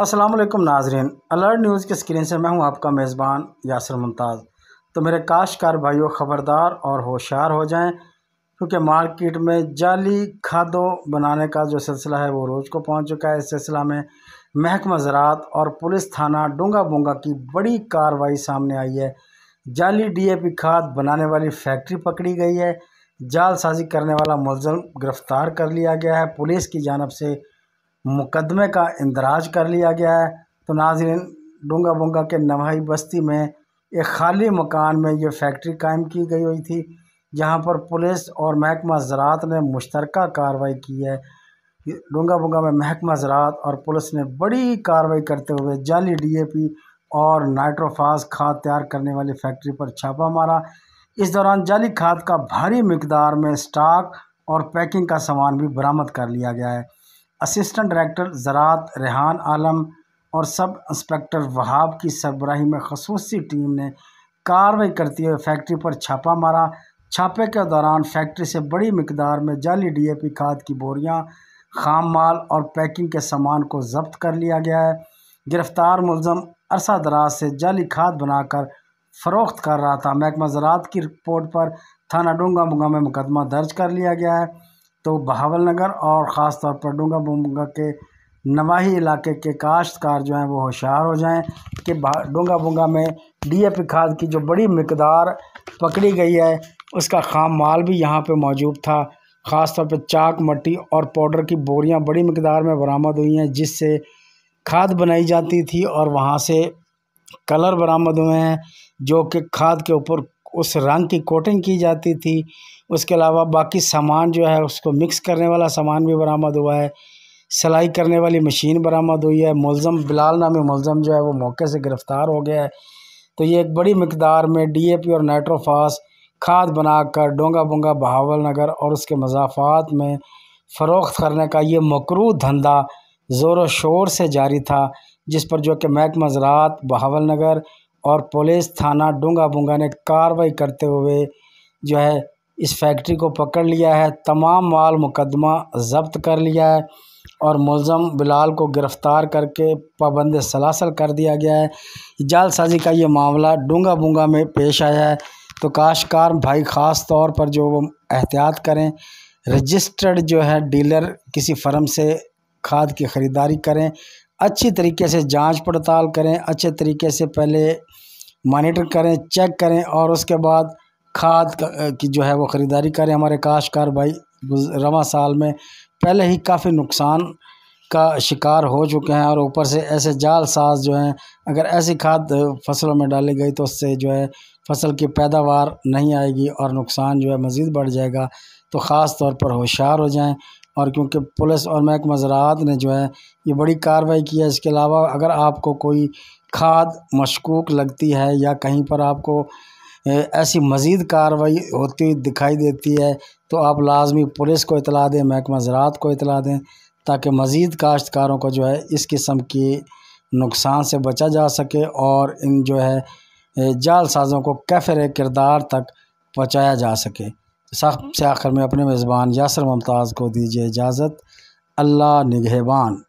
असलम नाजरीन alert news के screen से मैं हूं आपका मेज़बान यासर मुमताज़ तो मेरे काश्तकार भाइयों ख़बरदार और होशियार हो जाएं क्योंकि मार्केट में जाली खादों बनाने का जो सिलसिला है वो रोज़ को पहुंच चुका है इस सिलसिला में महकमा ज़रात और पुलिस थाना डूंगा बूंगा की बड़ी कार्रवाई सामने आई है जाली पी खाद बनाने वाली फैक्ट्री पकड़ी गई है जालसाजी करने वाला मुलजम गिरफ़्तार कर लिया गया है पुलिस की जानब से मुक़दमे का इंदराज कर लिया गया है तो नाजरीन डूंगा बूंगा के नवाही बस्ती में एक खाली मकान में ये फैक्ट्री कायम की गई हुई थी जहाँ पर पुलिस और महकमा ज़रात ने मुश्तरक कार्रवाई की है डूंगा बूंगा में महकमा ज़रात और पुलिस ने बड़ी कार्रवाई करते हुए जाली पी और नाइट्रोफास खाद तैयार करने वाली फैक्ट्री पर छापा मारा इस दौरान जाली खाद का भारी मकदार में स्टॉक और पैकिंग का सामान भी बरामद कर लिया गया है असिस्टेंट डायरेक्टर ज़रात रेहान आलम और सब इंस्पेक्टर वहाब की सरबराही में खसूसी टीम ने कार्रवाई करते हुए फैक्ट्री पर छापा मारा छापे के दौरान फैक्ट्री से बड़ी मकदार में जाली डीएपी खाद की बोरियां खाम माल और पैकिंग के सामान को जब्त कर लिया गया है गिरफ्तार मुलम अरसा दराज से जाली खाद बनाकर फरोख्त कर रहा था महकमा ज़रात की रिपोर्ट पर थाना डोंगा मुंगा में मुकदमा दर्ज कर लिया गया है तो बहावल नगर और ख़ास तौर पर डूंगा बूंगा के नवाही इलाके के काश्तकार जो हैं वो होशियार हो जाएं कि डोंगा बूँगा में डी ए पी खाद की जो बड़ी मकदार पकड़ी गई है उसका खाम माल भी यहाँ पे मौजूद था ख़ास तौर पर चाक मट्टी और पाउडर की बोरियाँ बड़ी मकदार में बरामद हुई हैं जिससे खाद बनाई जाती थी और वहाँ से कलर बरामद हुए हैं जो कि खाद के ऊपर उस रंग की कोटिंग की जाती थी उसके अलावा बाकी सामान जो है उसको मिक्स करने वाला सामान भी बरामद हुआ है सिलाई करने वाली मशीन बरामद हुई है मुलम बिलाल नामी मुलम जो है वो मौके से गिरफ़्तार हो गया है तो ये एक बड़ी मकदार में डी ए पी और नाइट्रोफास खाद बनाकर डोंगा बोंगा बहावल नगर और उसके मजाफात में फ़रोख्त करने का ये मकरू धंधा ज़ोर शोर से जारी था जिस पर जो कि महकमा ज़रात बहावल नगर और पुलिस थाना डूंगा बूंगा ने कार्रवाई करते हुए जो है इस फैक्ट्री को पकड़ लिया है तमाम माल मुकदमा जब्त कर लिया है और मुलम बिलाल को गिरफ़्तार करके पाबंद सलासल कर दिया गया है जालसाजी का ये मामला डूंगा बूंगा में पेश आया है तो काशकार भाई ख़ास तौर पर जो वो एहतियात करें रजिस्टर्ड जो है डीलर किसी फर्म से खाद की ख़रीदारी करें अच्छी तरीके से जांच पड़ताल करें अच्छे तरीके से पहले मॉनिटर करें चेक करें और उसके बाद खाद की जो है वो ख़रीदारी करें हमारे काश्तकार भाई रवा साल में पहले ही काफ़ी नुकसान का शिकार हो चुके हैं और ऊपर से ऐसे जाल साज जो हैं अगर ऐसी खाद फसलों में डाली गई तो उससे जो है फसल की पैदावार नहीं आएगी और नुकसान जो है मज़ीद बढ़ जाएगा तो ख़ास तौर पर होशियार हो जाएं और क्योंकि पुलिस और महकमा ज़रात ने जो है ये बड़ी कार्रवाई की है इसके अलावा अगर आपको कोई खाद मशकूक लगती है या कहीं पर आपको ऐसी मज़ीद कार्रवाई होती हुई दिखाई देती है तो आप लाजमी पुलिस को इतला दें महकमा ज़रात को इतला दें ताकि मज़ीद काश्तकारों को जो है इस किस्म की नुकसान से बचा जा सके और इन जो है जालसाजों को कैफर किरदार तक पहुँचाया जा सके सख्त से आखिर में अपने मेज़बान यासर मुमताज़ को दीजिए इजाज़त अल्लाह निगहबान